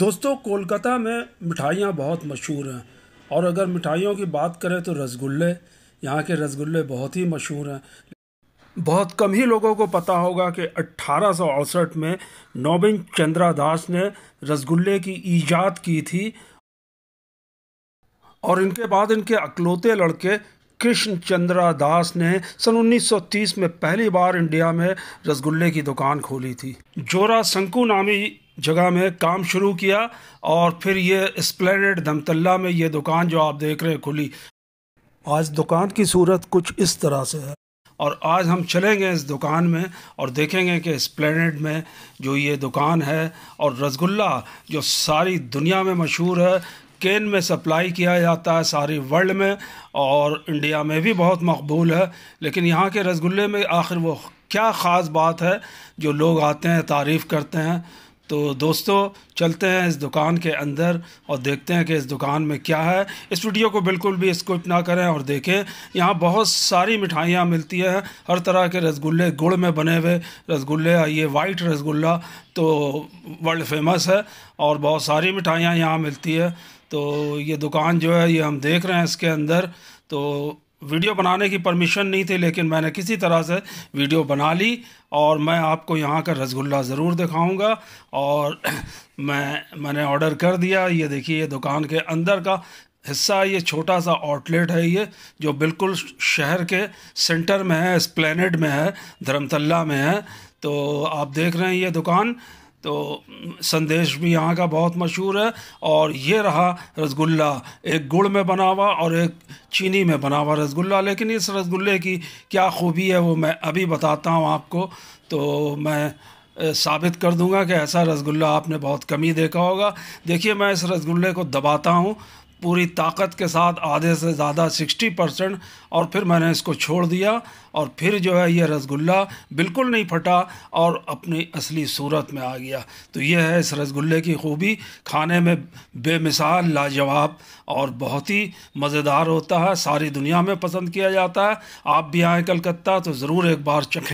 दोस्तों कोलकाता में मिठाइयाँ बहुत मशहूर हैं और अगर मिठाइयों की बात करें तो रसगुल्ले यहाँ के रसगुल्ले बहुत ही मशहूर हैं बहुत कम ही लोगों को पता होगा कि अट्ठारह में नोबिन चंद्रा दास ने रसगुल्ले की ईजाद की थी और इनके बाद इनके अकलौते लड़के कृष्ण चंद्रा दास ने सन 1930 में पहली बार इंडिया में रसगुल्ले की दुकान खोली थी जोरा शंकु नामी जगह में काम शुरू किया और फिर ये स्प्लेंडेड धमतल्ला में ये दुकान जो आप देख रहे हैं खुली आज दुकान की सूरत कुछ इस तरह से है और आज हम चलेंगे इस दुकान में और देखेंगे कि स्प्लेंडेड में जो ये दुकान है और रसगुल्ला जो सारी दुनिया में मशहूर है केन में सप्लाई किया जाता है सारी वर्ल्ड में और इंडिया में भी बहुत मकबूल है लेकिन यहाँ के रसगुल्ले में आखिर वो क्या ख़ास बात है जो लोग आते हैं तारीफ़ करते हैं तो दोस्तों चलते हैं इस दुकान के अंदर और देखते हैं कि इस दुकान में क्या है इस वीडियो को बिल्कुल भी स्किप ना करें और देखें यहाँ बहुत सारी मिठाइयाँ मिलती हैं हर तरह के रसगुल्ले गुड़ में बने हुए रसगुल्ले ये वाइट रसगुल्ला तो वर्ल्ड फेमस है और बहुत सारी मिठाइयाँ यहाँ मिलती है तो ये दुकान जो है ये हम देख रहे हैं इसके अंदर तो वीडियो बनाने की परमिशन नहीं थी लेकिन मैंने किसी तरह से वीडियो बना ली और मैं आपको यहाँ का रसगुल्ला ज़रूर दिखाऊंगा और मैं मैंने ऑर्डर कर दिया ये देखिए ये दुकान के अंदर का हिस्सा ये छोटा सा आउटलेट है ये जो बिल्कुल शहर के सेंटर में है स्प्लेनेड में है धर्मतल्ला में है तो आप देख रहे हैं ये दुकान तो संदेश भी यहाँ का बहुत मशहूर है और ये रहा रसगुल्ला एक गुड़ में बना हुआ और एक चीनी में बना हुआ रसगुल्ला लेकिन इस रसगुल्ले की क्या खूबी है वो मैं अभी बताता हूँ आपको तो मैं साबित कर दूंगा कि ऐसा रसगुल्ला आपने बहुत कमी देखा होगा देखिए मैं इस रसगुल्ले को दबाता हूँ पूरी ताकत के साथ आधे से ज़्यादा सिक्सटी परसेंट और फिर मैंने इसको छोड़ दिया और फिर जो है ये रसगुल्ला बिल्कुल नहीं फटा और अपनी असली सूरत में आ गया तो ये है इस रसगुल्ले की खूबी खाने में बेमिसाल लाजवाब और बहुत ही मज़ेदार होता है सारी दुनिया में पसंद किया जाता है आप भी आएँ कलकत्ता तो ज़रूर एक बार चखें